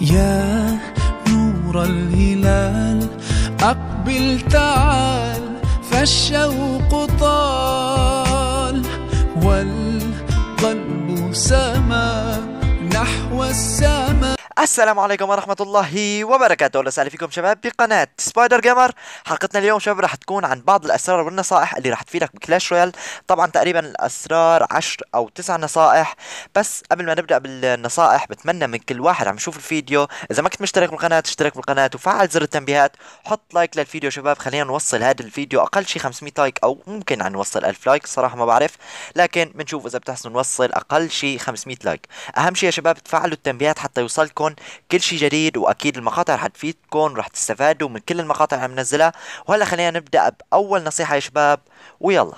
يا نور الهلال أقبل تعال فالشوق طال والقلب سما نحو السماء السلام عليكم ورحمة الله وبركاته أهلا وسهلا فيكم شباب بقناة سبايدر جيمر حلقتنا اليوم شباب راح تكون عن بعض الأسرار والنصائح اللي راح تفيدك بكلاش رويال طبعا تقريبا الأسرار عشر أو تسع نصائح بس قبل ما نبدأ بالنصائح بتمنى من كل واحد عم يشوف الفيديو إذا ما كنت مشترك بالقناة اشترك بالقناة وفعل زر التنبيهات حط لايك للفيديو شباب خلينا نوصل هذا الفيديو أقل شيء 500 لايك أو ممكن عن نوصل 1000 لايك صراحة ما بعرف لكن بنشوف إذا بتحسنوا نوصل أقل شيء 500 لايك أهم شيء يا شباب تفعلوا التنبيهات حتى يوصلكم كل شيء جديد واكيد المقاطع رح تفيدكم رح تستفادوا من كل المقاطع اللي عم ننزلها وهلا خلينا نبدا باول نصيحه يا شباب ويلا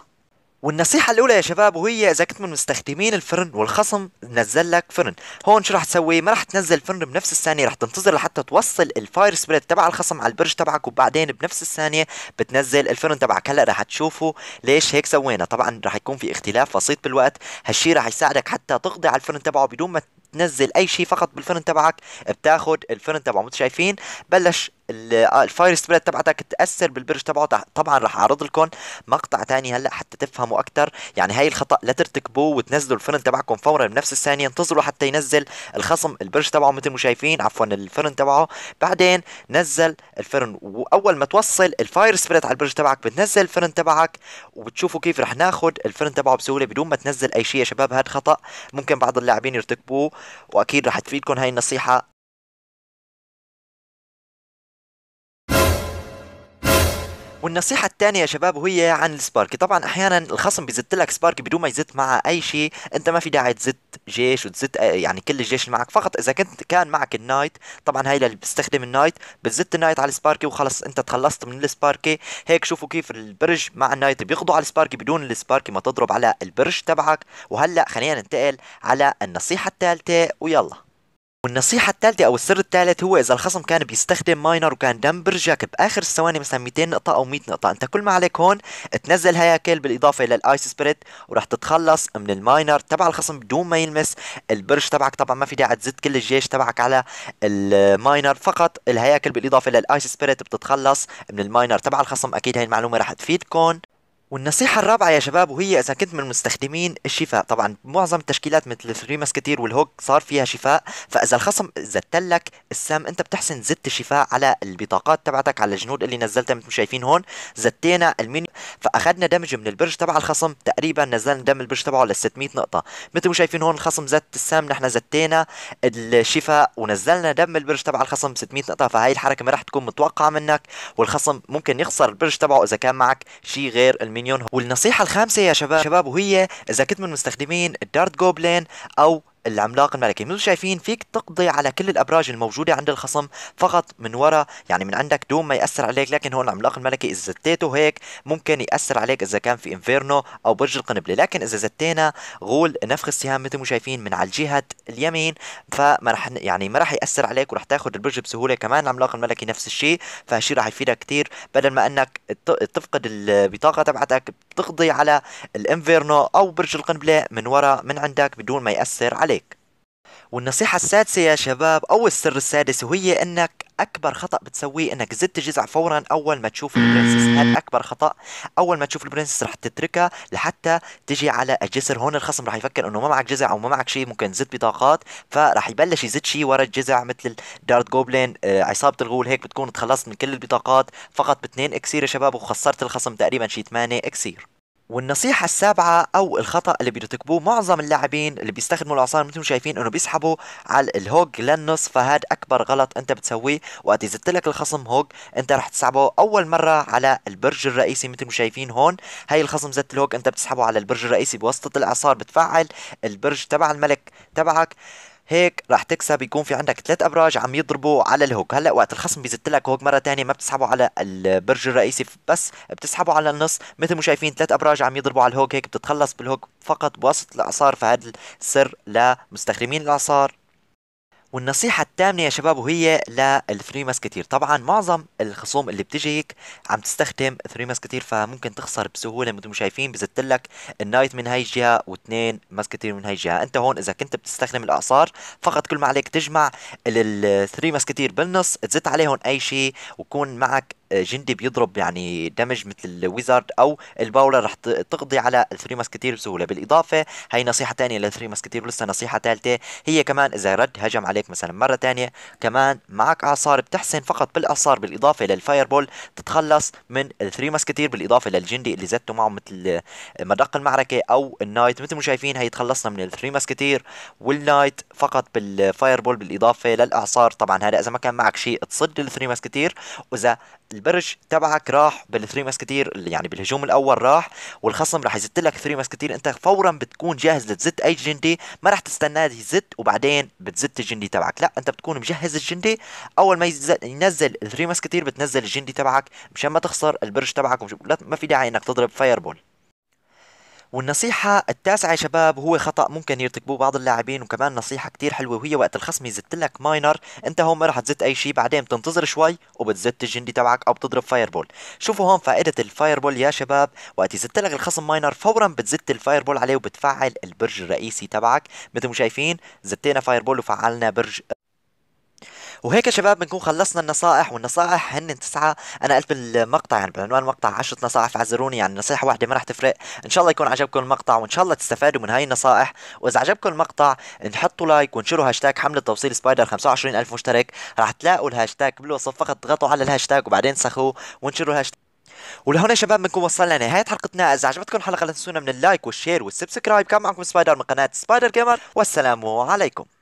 والنصيحة الأولى يا شباب وهي إذا كنت من مستخدمين الفرن والخصم نزل لك فرن، هون شو رح تسوي؟ ما رح تنزل فرن بنفس الثانية، رح تنتظر لحتى توصل الفاير سبريد تبع الخصم على البرج تبعك وبعدين بنفس الثانية بتنزل الفرن تبعك، هلا رح تشوفوا ليش هيك سوينا، طبعا رح يكون في اختلاف بسيط بالوقت، هالشي رح يساعدك حتى تقضي على الفرن تبعه بدون ما تنزل اي شيء فقط بالفرن تبعك بتاخد الفرن تبعه مثل شايفين بلش آه، الفاير سبريد تبعتك تاثر بالبرج تبعه طبعا راح اعرض لكم مقطع تاني هلا حتى تفهموا اكثر يعني هاي الخطا لا ترتكبوه وتنزلوا الفرن تبعكم فورا بنفس الثانيه انتظروا حتى ينزل الخصم البرج تبعه مثل ما شايفين عفوا الفرن تبعه بعدين نزل الفرن واول ما توصل الفاير سبريد على البرج تبعك بتنزل الفرن تبعك وبتشوفوا كيف راح ناخذ الفرن تبعه بسهوله بدون ما تنزل اي شيء يا شباب هذا خطا ممكن بعض اللاعبين يرتكبوه واكيد رح تفيدكم هاي النصيحه والنصيحة الثانية يا شباب وهي عن السباركي طبعا احيانا الخصم بيزت لك سباركي بدون ما يزت معه اي شيء انت ما في داعي تزت جيش وتزت آه، يعني كل الجيش اللي معك فقط اذا كنت كان معك النايت طبعا هاي اللي بتستخدم النايت بتزت النايت على السباركي وخلص انت تخلصت من السباركي هيك شوفوا كيف البرج مع النايت بيقضوا على السباركي بدون السباركي ما تضرب على البرج تبعك وهلا خلينا ننتقل على النصيحة الثالثة ويلا والنصيحة الثالثة أو السر الثالث هو إذا الخصم كان بيستخدم ماينر وكان دم برجك بآخر الثواني مثلا 200 نقطة أو 100 نقطة أنت كل ما عليك هون تنزل هياكل بالإضافة إلى الآيس سبريت وراح تتخلص من الماينر تبع الخصم بدون ما يلمس البرج تبعك طبعا ما في داعي تزد كل الجيش تبعك على الماينر فقط الهياكل بالإضافة إلى الآيس سبريت بتتخلص من الماينر تبع الخصم أكيد هاي المعلومة راح تفيدكم والنصيحة الرابعة يا شباب وهي إذا كنت من مستخدمين الشفاء طبعا معظم التشكيلات مثل الثري ماسكتير والهوك صار فيها شفاء فإذا الخصم لك السام أنت بتحسن زدت الشفاء على البطاقات تبعتك على الجنود اللي نزلتها مثل ما شايفين هون زتينا المين فأخذنا دمج من البرج تبع الخصم تقريبا نزلنا دم البرج تبعه لل 600 نقطة مثل ما شايفين هون الخصم زت السام نحن زتينا الشفاء ونزلنا دم البرج تبع الخصم 600 نقطة فهي الحركة ما راح تكون متوقعة منك والخصم ممكن يخسر البرج تبعه إذا كان معك شيء غير المين المينيون والنصيحة الخامسة يا شباب شباب وهي إذا كنت من مستخدمين الدارت جوبلين أو العملاق الملكي مثل شايفين فيك تقضي على كل الابراج الموجوده عند الخصم فقط من وراء يعني من عندك دون ما ياثر عليك لكن هون العملاق الملكي اذا زتيته هيك ممكن ياثر عليك اذا كان في انفيرنو او برج القنبله لكن اذا زتينا غول نفخ السهام مثل ما شايفين من على الجهه اليمين فما رح يعني ما رح ياثر عليك ورح تاخذ البرج بسهوله كمان العملاق الملكي نفس الشيء فهالشيء رح يفيدك كثير بدل ما انك تفقد البطاقه تبعتك بتقضي على الانفيرنو او برج القنبله من وراء من عندك بدون ما ياثر عليك عليك والنصيحة السادسة يا شباب أو السر السادس وهي أنك أكبر خطأ بتسويه أنك زدت الجزع فورا أول ما تشوف البرنسس هذا أكبر خطأ أول ما تشوف البرنسس رح تتركها لحتى تجي على الجسر هون الخصم رح يفكر أنه ما معك جزع أو ما معك شيء ممكن زد بطاقات فرح يبلش يزد شيء ورا الجزع مثل الدارت جوبلين آه، عصابة الغول هيك بتكون تخلصت من كل البطاقات فقط باثنين إكسير يا شباب وخسرت الخصم تقريبا شيء 8 إكسير والنصيحة السابعة أو الخطأ اللي بيرتكبوه معظم اللاعبين اللي بيستخدموا العصاية مثل ما شايفين إنه بيسحبوا على الهوج للنص فهاد أكبر غلط أنت بتسويه وقت يزت لك الخصم هوج أنت رح تسحبه أول مرة على البرج الرئيسي مثل ما شايفين هون هاي الخصم زت الهوج أنت بتسحبه على البرج الرئيسي بواسطة الإعصار بتفعل البرج تبع الملك تبعك هيك راح تكسب يكون في عندك ثلاث ابراج عم يضربوا على الهوك هلا وقت الخصم بيزت لك هوك مره ثانيه ما بتسحبه على البرج الرئيسي بس بتسحبه على النص مثل ما شايفين ثلاث ابراج عم يضربوا على الهوك هيك بتتخلص بالهوك فقط بواسطه الاعصار فهذا السر لمستخدمين الاعصار والنصيحة الثامنة يا شباب وهي للثري ماسكتير طبعا معظم الخصوم اللي بتجيك عم تستخدم ثري ماسكتير فممكن تخسر بسهولة مثل ما شايفين بزتلك لك النايت من هاي الجهة واثنين ماسكتير من هاي الجهة انت هون اذا كنت بتستخدم الاعصار فقط كل ما عليك تجمع الثري ماسكتير بالنص تزت عليهم اي شيء ويكون معك آه، جندي بيضرب يعني دمج مثل الويزارد او الباولا رح تقضي على الثري ماسكتير بسهوله بالاضافه هي نصيحه ثانيه للثري ماسكتير ولسه نصيحه ثالثه هي كمان اذا رد هجم عليك مثلا مره ثانيه كمان معك اعصار بتحسن فقط بالاعصار بالاضافه للفاير بول تتخلص من الثري ماسكتير بالاضافه للجندي اللي زدته معه مثل آه، مدق المعركه او النايت مثل ما شايفين هي تخلصنا من الثري ماسكتير والنايت فقط بالفاير بول بالاضافه للاعصار طبعا هذا اذا ما كان معك شيء تصد الثري ماسكتير واذا البرج تبعك راح بالثري ماسكتير يعني بالهجوم الاول راح والخصم راح يزت لك ثري ماسكتير انت فورا بتكون جاهز لتزت اي جندي ما راح تستناه يزت وبعدين بتزت الجندي تبعك لا انت بتكون مجهز الجندي اول ما ينزل الثري ماسكتير بتنزل الجندي تبعك مشان ما تخسر البرج تبعك ومش... لا ما في داعي انك تضرب فاير بول والنصيحة التاسعة يا شباب هو خطأ ممكن يرتكبوه بعض اللاعبين وكمان نصيحة كتير حلوة وهي وقت الخصم يزت لك ماينر انت هون ما رح تزت اي شيء بعدين بتنتظر شوي وبتزت الجندي تبعك او بتضرب فايربول شوفوا هون فائدة الفايربول يا شباب وقت يزت لك الخصم ماينر فورا بتزت الفايربول عليه وبتفعل البرج الرئيسي تبعك مثل ما شايفين زتينا فايربول وفعلنا برج وهيك يا شباب بنكون خلصنا النصائح والنصائح هن تسعه انا قلت بالمقطع يعني بعنوان المقطع 10 نصائح فاعذروني يعني نصيحه واحده ما راح تفرق ان شاء الله يكون عجبكم المقطع وان شاء الله تستفادوا من هاي النصائح واذا عجبكم المقطع نحطوا لايك وانشروا هاشتاج حمله توصيل سبايدر 25000 مشترك راح تلاقوا الهاشتاج بالوصف فقط اضغطوا على الهاشتاج وبعدين سخوه وانشروا الهاشتاج ولهون يا شباب بنكون وصلنا لنهاية حلقتنا إذا عجبتكم الحلقة لا تنسونا من اللايك والشير والسبسكرايب كان معكم سبايدر من قناة سبايدر جيمر والسلام عليكم